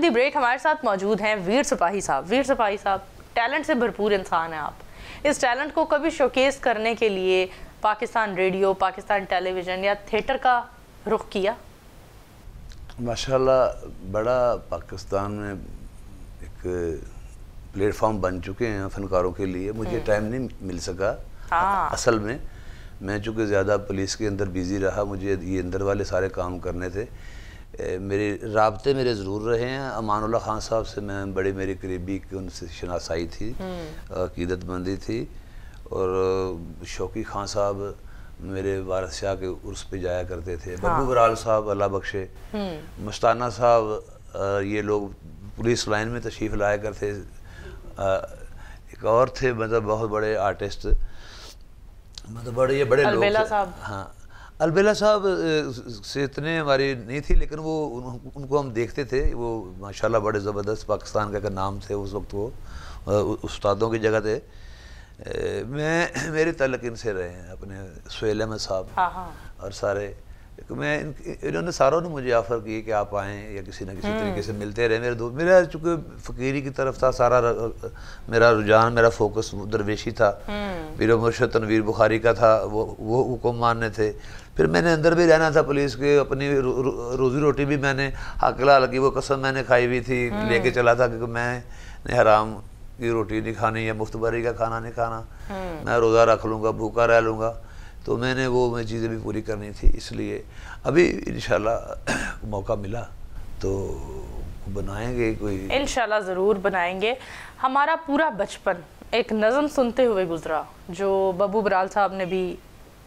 The break हमारे साथ मौजूद हैं वीर सिपाही साहब वीर सिपाही साहब टैलेंट से भरपूर इंसान हैं आप इस टैलेंट को कभी शोकेस करने के लिए पाकिस्तान रेडियो पाकिस्तान टेलीविज़न या थिएटर का रुख किया माशाल्लाह बड़ा पाकिस्तान में एक प्लेटफॉर्म बन चुके हैं फ़नकारों के लिए मुझे टाइम हम्म। नहीं मिल सका हाँ। असल में मैं चूँकि ज़्यादा पुलिस के अंदर बिज़ी रहा मुझे ये अंदर वाले सारे काम करने थे मेरे रबते मेरे ज़रूर रहे हैं अमान उल्ला खान साहब से मैं बड़े मेरे करीबी की उनसे शनासाई थी हम्म। अकीदतमंदी थी और शौकी खान साहब मेरे वारस शाह के उर्स पे जाया करते थे हाँ। बबू बराल साहब अल्लाह बख्शे मस्ताना हम्म। साहब ये लोग पुलिस लाइन में तशरीफ़ लाया करते एक और थे मतलब बहुत बड़े आर्टिस्ट मतलब बड़े ये बड़े लोग हाँ अलबेला साहब से इतने हमारे नहीं थी लेकिन वो उन, उनको हम देखते थे वो माशाल्लाह बड़े ज़बरदस्त पाकिस्तान का नाम थे उस वक्त वो उस्तादों की जगह थे मैं मेरे तलक इनसे रहे हैं अपने सुहेल अहमद साहब हाँ, हाँ। और सारे मैं इन, इन्होंने सारों ने मुझे ऑफ़र किए कि आप आएँ या किसी ना किसी हम्म। तरीके से मिलते रहे मेरे दोस्त मेरा चूँकि फ़कीरी की तरफ था सारा मेरा रुझान मेरा फोकस दरवेशी था हम्म। पीर मुर्शद तनवीर बुखारी का था वो वो हुक्म मानने थे फिर मैंने अंदर भी रहना था पुलिस के अपनी रो, रो, रोजी रोटी भी मैंने हकला हल्की वो कसम मैंने खाई हुई थी हाँ। लेके चला था कि मैंने हराम की रोटी नहीं खानी या मुफ्तबरी का खाना नहीं खाना हाँ। मैं रोज़ा रख लूँगा भूखा रह लूँगा तो मैंने वो मैं चीज़ें भी पूरी करनी थी इसलिए अभी इन मौका मिला तो बनाएंगे कोई इन ज़रूर बनाएंगे हमारा पूरा बचपन एक नज़म सुनते हुए गुजरा जो बबू बराल साहब ने भी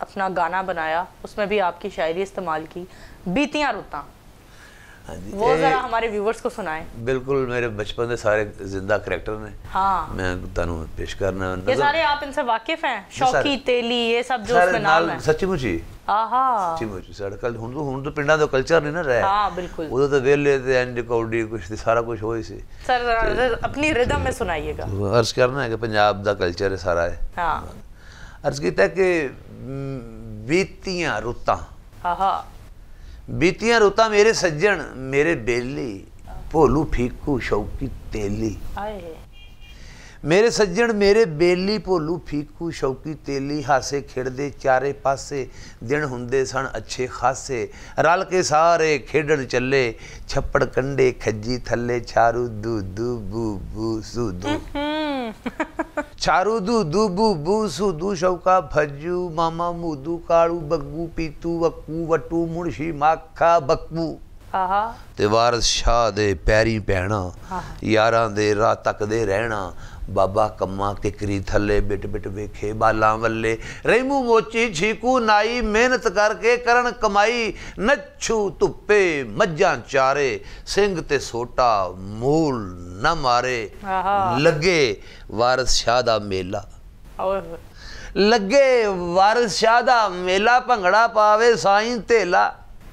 अपना गाना बनाया उसमें भी आपकी शायरी इस्तेमाल की बीतियाँ रुता हाँ वो जरा हमारे व्यूवर्स को सुनाए बिल्कुल मेरे बचपन के सारे जिंदा करेक्टर ने हाँ मैं तानू पेश करना ये सारे आप इनसे वाकिफ हैं शौकी तेली ये सब जो उसमें नाम है सच्ची मुची तो- तो हाँ, अपनी रिदम में सुनाइएगा अर्ज करना है कि पंजाब ਪਿੰਡਾਂ कल्चर है सारा है हाँ। अर्ज किया कि बीतियां रुतां बीतियां रुतां मेरे सज्जन मेरे बेली भोलू फीकू शौकी तेली मेरे सज्जन मेरे ਬੇਲੀ ਭੋਲੂ ਫੀਕੂ ਸ਼ੌਕੀ ਤੇਲੀ ਹਾਸੇ ਖੇਡਦੇ ਚਾਰੇ ਪਾਸੇ ਦਿਨ ਹੁੰਦੇ ਸਣ ਅੱਛੇ ਖਾਸੇ ਰਲ ਕੇ ਸਾਰੇ ਖੇਡਣ ਚੱਲੇ ਛੱਪੜ ਕੰਡੇ ਖੱਜੀ ਥੱਲੇ ਛਾਰੂ ਦੂ ਦੂ ਬੂ ਬੂ ਸੂ ਦੂ ચારુદુ દુબુ બુસુ દુશૌકા ભજ્જુ મમમુ દુ કાળુ બગ્ગુ પીતુ વક્કુ વટુ મુણશી માખા બક્કુ ਤੇ ਵਾਰਿਸ ਸ਼ਾਹ ਦੇ ਪੈਰੀ ਪੈਣਾ ਯਾਰਾਂ ਦੇ ਰਾਹ ਤੱਕ ਦੇ ਰਹਿਣਾ ਬਾਬਾ ਕੰਮਾ ਕਿਕਰੀ ਥੱਲੇ ਬਿਟ ਬਿਟ ਵੇਖੇ ਬਾਲਾਂ ਵੱਲੇ ਰੇਮੂ ਮੋਚੀ ਝੀਕੂ ਨਾਈ ਮਿਹਨਤ ਕਰਕੇ ਕਰਨ ਕਮਾਈ ਨੱਛੂ ਧੁੱਪੇ ਮੱਝਾਂ ਚਾਰੇ ਸਿੰਘ ਤੇ ਸੋਟਾ ਮੂਲ ਨਾ ਮਾਰੇ ਲੱਗੇ ਵਾਰਿਸ ਸ਼ਾਹ ਦਾ ਮੇਲਾ ਲੱਗੇ ਵਾਰਿਸ ਸ਼ਾਹ ਦਾ ਮੇਲਾ ਭੰਗੜਾ ਪਾਵੇ ਸਾਈਂ ਧੇਲਾ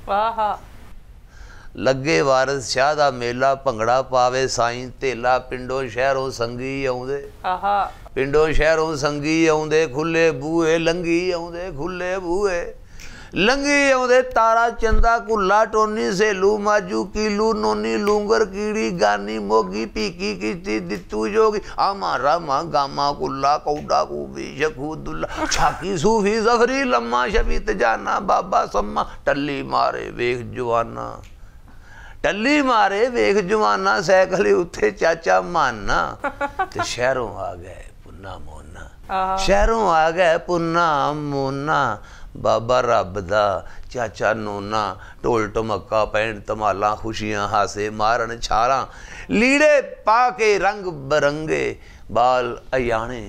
ਆਹਾ ਲੱਗੇ ਵਾਰਿਸ ਸ਼ਾਹ ਦਾ ਮੇਲਾ ਭੰਗੜਾ ਪਾਵੇ ਸਾਈਂ ਧੇਲਾ ਪਿੰਡੋਂ ਸ਼ਹਿਰੋਂ ਸੰਗੀ ਆਉਂਦੇ ਆਹਾ ਪਿੰਡੋਂ ਸ਼ਹਿਰੋਂ ਸੰਗੀ ਆਉਂਦੇ ਖੁੱਲੇ ਬੂਹੇ ਲੰਗੀ ਆਉਂਦੇ ਖੁੱਲੇ ਬੂਹੇ ਲੰਗੀ ਆਉਂਦੇ ਤਾਰਾ ਚੰਦਾ ਕੁੱਲਾ ਟੋਨੀ ਸੇਲੂ ਮਾਜੂ ਕੀਲੂ ਨੋਨੀ ਲੂੰਗਰ ਕੀੜੀ ਗਾਨੀ ਮੋਗੀ ਪੀਕੀ ਕੀਤੀ ਦਿੱਤੂ ਜੋਗੀ ਆਮਾ ਰਾਮਾ ਗਾਮਾ ਕੁੱਲਾ ਕੌਡਾ ਕੂਬੀ ਸ਼ਖੂਦੁੱਲਾ ਛਾਕੀ ਸੂਫੀ ਜ਼ਫਰੀ ਲੰਮਾ ਸ਼ਬੀ ਤਜਾਨਾ ਬਾਬਾ ਸੰਮਾ ਟੱਲੀ ਮਾਰੇ ਵੇਖ ਜਵਾਨਾ ਟੱਲੀ ਮਾਰੇ ਵੇਖ ਜਵਾਨਾ ਸਾਈਕਲ ਉੱਤੇ ਚਾਚਾ ਮਾਨਾ ਤੇ ਸ਼ਹਿਰੋਂ ਆ ਗਏ ਪੁੰਨਾ ਮੋਨਾ ਸ਼ਹਿਰੋਂ ਆ ਗਏ ਪੁੰਨਾ ਮੋਨਾ ਬਾਬਾ ਰੱਬ ਦਾ ਚਾਚਾ ਨੋਨਾ ਢੋਲ ਟਮਕਾ ਪੈਣ ਧਮਾਲਾਂ ਖੁਸ਼ੀਆਂ ਹਾਸੇ ਮਾਰਨ ਛਾਰਾਂ ਲੀੜੇ ਪਾ ਕੇ ਰੰਗ ਬਰੰਗੇ ਬਾਲ ਅਯਾਣੇ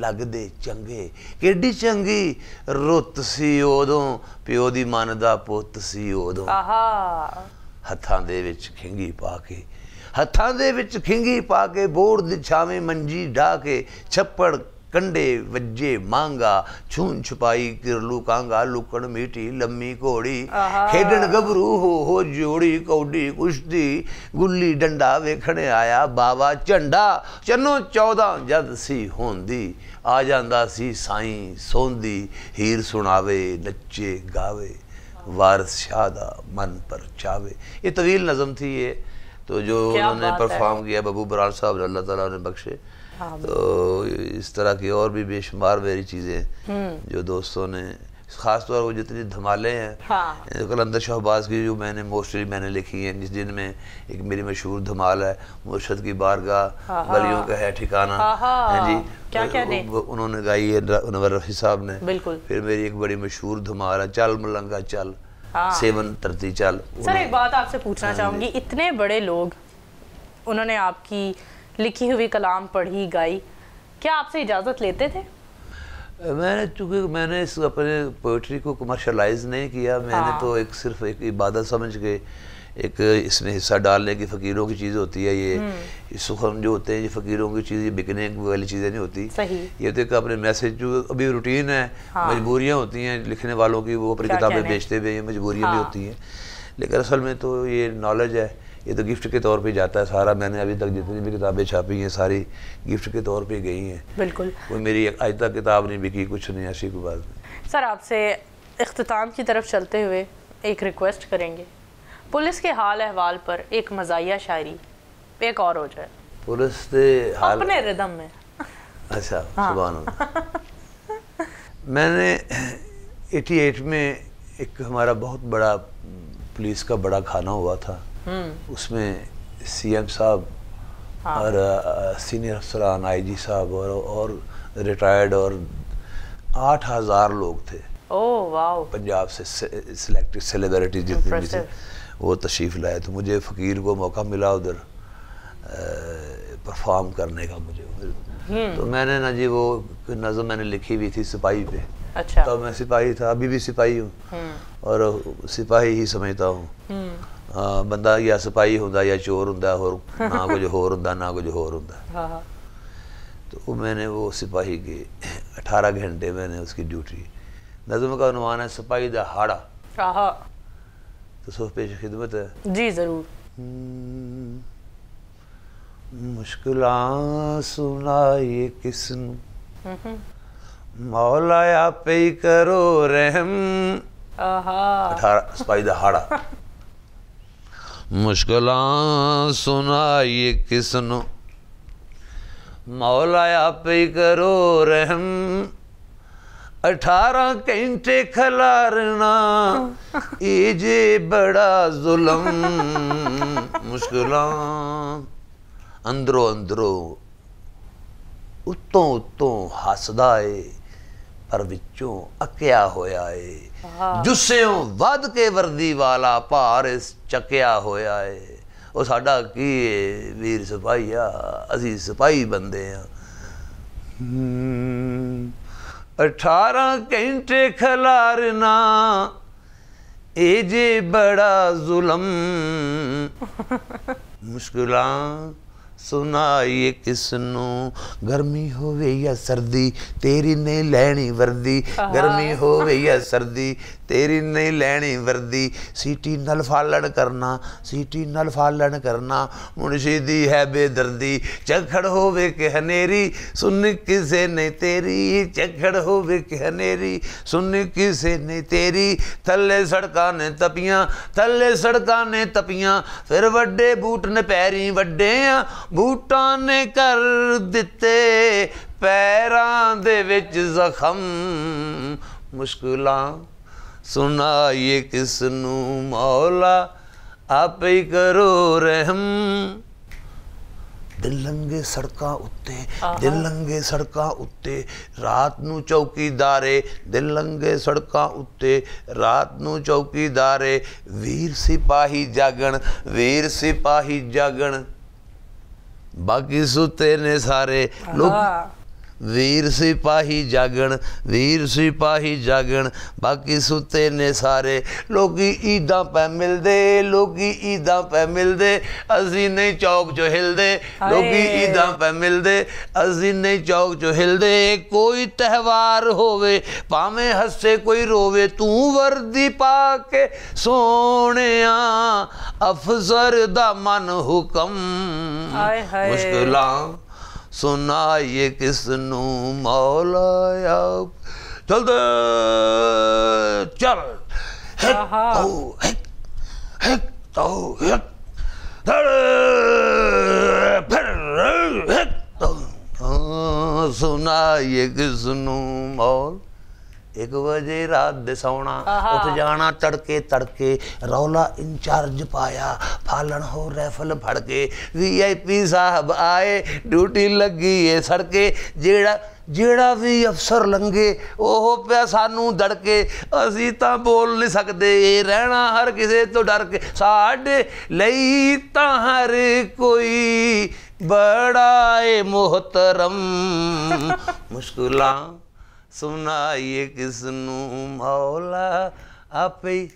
ਲੱਗਦੇ ਚੰਗੇ ਕਿੱਡੀ ਚੰਗੀ ਰੁੱਤ ਸੀ ਉਦੋਂ ਪਿਓ ਦੀ ਮਨ ਦਾ ਪੁੱਤ ਸੀ ਉਦੋਂ ਆਹਾ ਹੱਥਾਂ ਦੇ ਵਿੱਚ ਖਿੰਗੀ ਪਾ ਕੇ ਹੱਥਾਂ ਦੇ ਵਿੱਚ ਖਿੰਗੀ ਪਾ ਕੇ ਬੋਰ ਦੀ ਛਾਵੇਂ ਮੰਜੀ ਢਾ ਕੇ ਛੱਪੜ ਕੰਡੇ ਵੱਜੇ ਮਾਂਗਾ ਛੂਨ ਛਪਾਈ ਕਿਰਲੂ ਕਾਂਗਾ ਲੁਕਣ ਮੀਟੀ ਲੰਮੀ ਘੋੜੀ ਖੇਡਣ ਗਬਰੂ ਹੋ ਹੋ ਜੋੜੀ ਕੌਡੀ ਕੁਸ਼ਤੀ ਗੁੱਲੀ ਡੰਡਾ ਵੇਖਣ ਆਇਆ ਬਾਵਾ ਝੰਡਾ ਚੰਨੋ 14 ਜਦ ਸੀ ਹੁੰਦੀ ਆ ਜਾਂਦਾ ਸੀ ਸਾਈਂ ਸੋਂਦੀ ਹੀਰ ਸੁਣਾਵੇ ਨੱਚੇ ਗਾਵੇ वारस शादा मन पर चावे ये तवील नज़म थी ये तो जो उन्होंने परफॉर्म किया बबू बराल साहब अल्लाह ताला ने बख्शे हाँ। तो इस तरह की और भी बेशुमार मेरी चीज़ें हम्म। जो दोस्तों ने खास तौर पर जितनी धमाले हैं हाँ। कलंदर शहबाज की जो मैंने मोस्टली मैंने लिखी है जिस दिन में एक मेरी मशहूर धमाल है मुर्शद की बारगाह हाँ, हाँ। गलियों का है ठिकाना हाँ, है जी क्या क्या ने? उन्होंने गाई है नवर रफी साहब ने बिल्कुल फिर मेरी एक बड़ी मशहूर धमाल है चल मलंगा चल सेवन तरती चल सर एक बात आपसे पूछना चाहूंगी इतने बड़े लोग उन्होंने आपकी लिखी हुई कलाम पढ़ी गाई क्या आपसे इजाज़त लेते थे मैंने चूँकि मैंने इस अपने पोइट्री को कमर्शलाइज नहीं किया मैंने हाँ। तो एक सिर्फ एक इबादत समझ के एक इसमें हिस्सा डालने की फ़कीरों की चीज़ होती है ये सुखम हम्म। जो होते हैं ये फ़कीरों की चीज़ ये बिकने वाली चीज़ें नहीं होती ये तो एक अपने मैसेज जो अभी रूटीन है हाँ। मजबूरियाँ होती हैं लिखने वालों की वो अपनी किताबें बेचते हुए ये मजबूरियाँ भी हाँ। होती हैं लेकिन असल में तो ये नॉलेज है ये तो गिफ्ट के तौर पे जाता है सारा मैंने अभी तक जितनी भी किताबें छापी हैं सारी गिफ्ट के तौर पे गई हैं बिल्कुल कोई मेरी आज तक किताब नहीं बिकी कुछ नहीं ऐसी कोई बात नहीं सर आपसे अख्ताम की तरफ चलते हुए एक रिक्वेस्ट करेंगे पुलिस के हाल अहवाल पर एक मजाया शायरी एक और हो जाए पुलिस हाल अपने रिदम में अच्छा हाँ। मैंने 88 में एक हमारा बहुत बड़ा पुलिस का बड़ा खाना हुआ था हम्म। उसमें सीएम साहब हाँ। और सीनियर अफसरान आईजी साहब और और रिटायर्ड और आठ हज़ार लोग थे oh, पंजाब से सिलेक्टेड सेलिब्रिटी जितने भी थे वो तशरीफ़ लाए तो मुझे फ़कीर को मौका मिला उधर परफॉर्म करने का मुझे हम्म। तो मैंने ना जी वो नज़म मैंने लिखी हुई थी सिपाही पे अच्छा तो मैं सिपाही था अभी भी सिपाही हूँ हम्म। और सिपाही ही समझता हूँ ਬੰਦਾ ਜਾਂ ਸਿਪਾਈ ਹੁੰਦਾ ਜਾਂ ਚੋਰ ਹੁੰਦਾ ਹੋਰ ਨਾ ਕੁਝ ਹੋਰ ਹੁੰਦਾ ਨਾ ਕੁਝ ਹੋਰ ਹੁੰਦਾ ਹਾਂ तो वो मैंने वो सिपाही के 18 घंटे मैंने उसकी ड्यूटी नज़म का अनुमान है सिपाही दहाड़ा तो सो पेश खिदमत है जी ज़रूर मुश्किल सुनाइए किसन मौलाया पे करो रहम अठारह सिपाही दहाड़ा ਮੁਸ਼ਕਲਾਂ ਸੁਣਾਈਏ ਕਿਸ ਨੂੰ ਮੌਲਾ ਆਪੇ ਕਰੋ ਰਹਿਮ 18 ਘੰਟੇ ਖਲਾਰਣਾ ਇਹ ਜੇ ਬੜਾ ਜ਼ੁਲਮ ਮੁਸ਼ਕਲਾਂ ਅੰਦਰੋਂ ਅੰਦਰੋਂ ਉੱਤੋਂ ਉੱਤੋਂ ਹੱਸਦਾ ਏ ਪਰ ਵਿੱਚੋਂ ਅਕਿਆ ਹੋਇਆ ਏ ਜੁਸਿਓ ਵੱਧ ਕੇ ਵਰਦੀ ਵਾਲਾ ਭਾਰ ਇਸ ਚੱਕਿਆ ਹੋਇਆ ਏ ਉਹ ਸਾਡਾ ਕੀ ਏ ਵੀਰ ਸਿਪਾਹੀਆ ਅਸੀਂ ਸਿਪਾਹੀ ਬੰਦੇ ਆ 18 ਘੰਟੇ ਖਲਾਰਨਾ ਇਹ ਜੇ ਬੜਾ ਜ਼ੁਲਮ ਮੁਸ਼ਕਲਾਂ ਸੁਨਾਈਏ ਕਿਸ ਨੂੰ ਗਰਮੀ ਹੋਵੇ ਜਾਂ ਸਰਦੀ ਤੇਰੀ ਨਹੀਂ ਲੈਣੀ ਵਰਦੀ ਗਰਮੀ ਹੋਵੇ ਜਾਂ ਸਰਦੀ ਤੇਰੀ ਨਹੀਂ ਲੈਣੀ ਵਰਦੀ ਸੀਟੀ ਨਾਲ ਫਾਲਣ ਕਰਨਾ ਸੀਟੀ ਨਾਲ ਫਾਲਣ ਕਰਨਾ ਮੁਨਸ਼ੀ ਦੀ ਹੈ ਬੇਦਰਦੀ ਚਖੜ ਹੋਵੇ ਕਿ ਹਨੇਰੀ ਸੁਣ ਕਿਸੇ ਨੇ ਤੇਰੀ ਚਖੜ ਹੋਵੇ ਕਿ ਹਨੇਰੀ ਸੁਣ ਕਿਸੇ ਨੇ ਤੇਰੀ ਥੱਲੇ ਸੜਕਾਂ ਨੇ ਤਪੀਆਂ ਥੱਲੇ ਸੜਕਾਂ ਨੇ ਤਪੀਆਂ ਫਿਰ ਵੱਡੇ ਬੂਟ ਨੇ ਪੈਰੀ ਵੱਡੇ ਆ ਬੂਟਾਂ ਨੇ ਕਰ ਦਿੱਤੇ ਪੈਰਾਂ ਦੇ ਵਿੱਚ ਜ਼ਖਮ ਮੁਸ਼ਕਲਾਂ ਸੁਣਾਈਏ ਕਿਸ ਨੂੰ ਮੌਲਾ ਆਪੇ ਹੀ ਕਰੋ ਰਹਿਮ ਦਿਲ ਲੰਗੇ ਸੜਕਾਂ ਉੱਤੇ ਦਿਲ ਲੰਗੇ ਸੜਕਾਂ ਉੱਤੇ ਰਾਤ ਨੂੰ ਚੌਕੀਦਾਰੇ ਦਿਲ ਲੰਗੇ ਸੜਕਾਂ ਉੱਤੇ ਰਾਤ ਨੂੰ ਚੌਕੀਦਾਰੇ ਵੀਰ ਸਿਪਾਹੀ ਜਾਗਣ ਵੀਰ ਸਿਪਾਹੀ ਜਾਗਣ बाकी सुते ने सारे हाँ। लोग ਵੀਰ ਸਿਪਾਹੀ ਜਾਗਣ ਵੀਰ ਸਿਪਾਹੀ ਜਾਗਣ ਬਾਕੀ ਸੁੱਤੇ ਨੇ ਸਾਰੇ ਲੋਕੀ ਈਦਾਂ ਪੈ ਮਿਲਦੇ ਲੋਕੀ ਈਦਾਂ ਪੈ ਮਿਲਦੇ ਅਸੀਂ ਨਹੀਂ ਚੌਕ ਚੋ ਹਿਲਦੇ ਲੋਕੀ ਈਦਾਂ ਪੈ ਮਿਲਦੇ ਅਸੀਂ ਨਹੀਂ ਚੌਕ ਚੋ ਹਿਲਦੇ ਕੋਈ ਤਹਿਵਾਰ ਹੋਵੇ ਭਾਵੇਂ ਹੱਸੇ ਕੋਈ ਰੋਵੇ ਤੂੰ ਵਰਦੀ ਪਾ ਕੇ ਸੋਹਣਿਆ ਅਫਜ਼ਰ ਦਾ ਮਨ ਹੁਕਮ ਹਾਏ ਹਾਏ ਮੁਸ਼ਕਲਾਂ सुनाइए किसनु मौला चल दे चल तो, तो, फिर तो। सुनाइए किसनु मौला 1 ਵਜੇ ਰਾਤ ਦੇ ਸੌਣਾ ਉੱਠ ਜਾਣਾ ਤੜਕੇ ਤੜਕੇ ਰੌਲਾ ਇੰਚਾਰਜ ਪਾਇਆ ਫਾਲਣ ਹੋ ਰੈਫਲ ਫੜ ਕੇ ਵੀਆਈਪੀ ਸਾਹਿਬ ਆਏ ਡਿਊਟੀ ਲੱਗੀ ਏ ਸੜਕੇ ਜਿਹੜਾ ਜਿਹੜਾ ਵੀ ਅਫਸਰ ਲੰਗੇ ਉਹ ਪਿਆ ਸਾਨੂੰ ਦੜਕੇ ਅਸੀਂ ਤਾਂ ਬੋਲ ਨਹੀਂ ਸਕਦੇ ਇਹ ਰਹਿਣਾ ਹਰ ਕਿਸੇ ਤੋਂ ਡਰ ਕੇ ਸਾਡੇ ਲਈ ਤਾਂ ਹਰ ਕੋਈ ਬੜਾ ਏ ਮੁਹਤਰਮ ਮੁਸ਼ਕਲਾਂ ਸੁਣਾਈਏ ਕਿਸ ਨੂੰ ਮੌਲਾ ਆਪੇ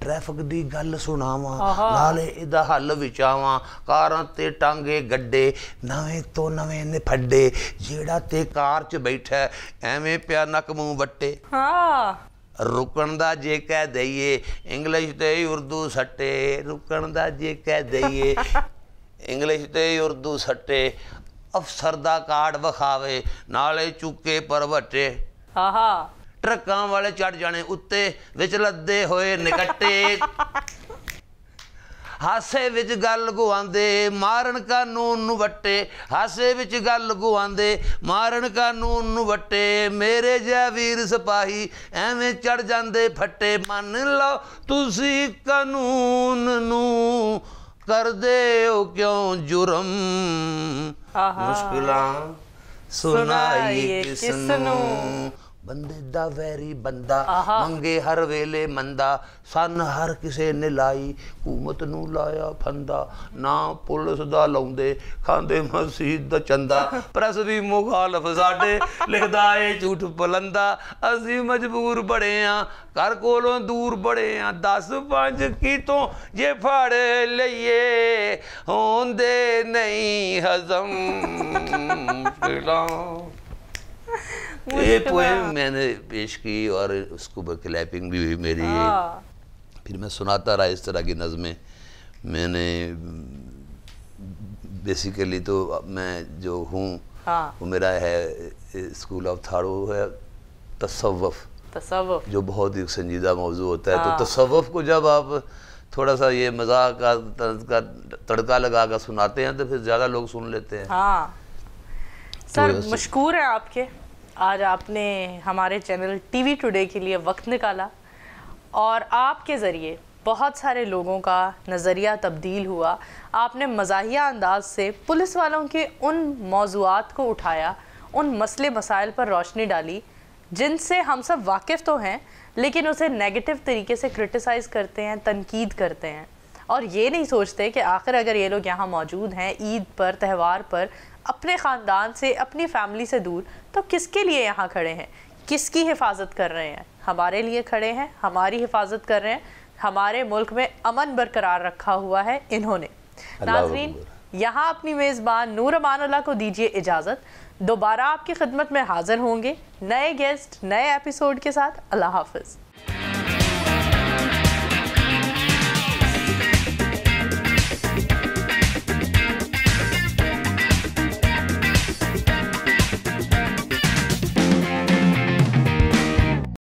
ਟ੍ਰੈਫਿਕ ਦੀ ਗੱਲ ਸੁਣਾਵਾਂ ਨਾਲੇ ਇਹਦਾ ਹੱਲ ਵਿਚਾਵਾਂ ਕਾਰਾਂ ਤੇ ਟਾਂਗੇ ਗੱਡੇ ਨਵੇਂ ਤੋਂ ਨਵੇਂ ਨੇ ਫੱਡੇ ਜਿਹੜਾ ਤੇ ਕਾਰ 'ਚ ਬੈਠਾ ਐਵੇਂ ਪਿਆ ਨੱਕ ਮੂੰਹ ਵੱਟੇ ਹਾਂ ਰੁਕਣ ਦਾ ਜੇ ਕਹਿ ਦਈਏ ਇੰਗਲਿਸ਼ ਤੇ ਉਰਦੂ ਸੱਟੇ ਰੁਕਣ ਦਾ ਜੇ ਕਹਿ ਦਈਏ ਇੰਗਲਿਸ਼ ਤੇ ਉਰਦੂ ਸੱਟੇ ਅਫਸਰ ਦਾ ਕਾਰਡ ਵਿਖਾਵੇ ਨਾਲੇ ਚੁੱਕੇ ਪਰਵਟੇ ਆਹਾ ਟਰੱਕਾਂ ਵਾਲੇ ਚੜ ਜਾਣੇ ਉੱਤੇ ਵਿੱਚ ਲੱਦੇ ਹੋਏ ਨਿਕੱਟੇ ਹਾਸੇ ਵਿੱਚ ਗੱਲ ਗੁਆਂਦੇ ਮਾਰਨ ਕਾਨੂੰਨ ਨੂੰ ਵੱਟੇ ਹਾਸੇ ਵਿੱਚ ਗੱਲ ਗੁਆਂਦੇ ਮਾਰਨ ਕਾਨੂੰਨ ਨੂੰ ਵੱਟੇ ਮੇਰੇ ਜਿਹਾ ਵੀਰ ਸਿਪਾਹੀ ਐਵੇਂ ਚੜ ਜਾਂਦੇ ਫੱਟੇ ਮੰਨ ਲਓ ਤੁਸੀਂ ਕਾਨੂੰਨ ਨੂੰ ਕਰਦੇ ਹੋ ਕਿਉਂ ਜੁਰਮ ਆਹਾ ਮੁਸ਼ਕਲਾਂ ਸੁਣਾਈ ਕਿਸ ਨੂੰ ਬੰਦੇ ਦਾ ਵੈਰੀ ਬੰਦਾ ਮੰਗੇ ਹਰ ਵੇਲੇ ਮੰਦਾ ਸਨ ਹਰ ਕਿਸੇ ਨੇ ਲਾਈ ਹਕੂਮਤ ਨੂੰ ਲਾਇਆ ਫੰਦਾ ਨਾ ਪੁਲਿਸ ਦਾ ਲਾਉਂਦੇ ਖਾਂਦੇ ਮਸਜਿਦ ਦਾ ਚੰਦਾ ਪ੍ਰੈਸ ਵੀ ਮੁਖਾਲਫ ਸਾਡੇ ਲਿਖਦਾ ਏ ਝੂਠ ਬਲੰਦਾ ਅਸੀਂ ਮਜਬੂਰ ਬੜੇ ਆ ਘਰ ਕੋਲੋਂ ਦੂਰ ਬੜੇ ਆ ਦਸ ਪੰਜ ਕੀਤੋਂ ਜੇ ਫੜ ਲਈਏ ਹੁੰਦੇ ਨਹੀਂ ਹਜ਼ਮ ਫਿਰਾਂ ये पोएम तो हाँ। मैंने पेश की और उसको क्लैपिंग भी हुई मेरी आ. हाँ। फिर मैं सुनाता रहा इस तरह की नज़में मैंने बेसिकली तो मैं जो हूँ हाँ। वो मेरा है स्कूल ऑफ थारो है तसव्वुफ तसव्वुफ जो बहुत ही संजीदा मौजू होता है तो हाँ। तो तसव्वुफ को जब आप थोड़ा सा ये मजाक का, का तड़का लगा कर सुनाते हैं तो फिर ज़्यादा लोग सुन लेते हैं हाँ। सर तो मशहूर है आपके आज आपने हमारे चैनल टीवी टुडे के लिए वक्त निकाला और आपके ज़रिए बहुत सारे लोगों का नज़रिया तब्दील हुआ आपने मजाहिया अंदाज से पुलिस वालों के उन मौजूद को उठाया उन मसले मसाइल पर रोशनी डाली जिनसे हम सब वाकिफ़ तो हैं लेकिन उसे नेगेटिव तरीके से क्रिटिसाइज़ करते हैं तनकीद करते हैं और ये नहीं सोचते कि आखिर अगर ये लोग यहाँ मौजूद हैं ईद पर त्यौहार पर अपने ख़ानदान से अपनी फैमिली से दूर तो किसके लिए यहाँ खड़े हैं किसकी हिफाजत कर रहे हैं हमारे लिए खड़े हैं हमारी हिफाजत कर रहे हैं हमारे मुल्क में अमन बरकरार रखा हुआ है इन्होंने नाजरीन यहाँ अपनी मेज़बान नूर अमानुल्ला को दीजिए इजाज़त दोबारा आपकी खिदमत में हाज़िर होंगे नए गेस्ट नए एपिसोड के साथ अल्लाह हाफिज़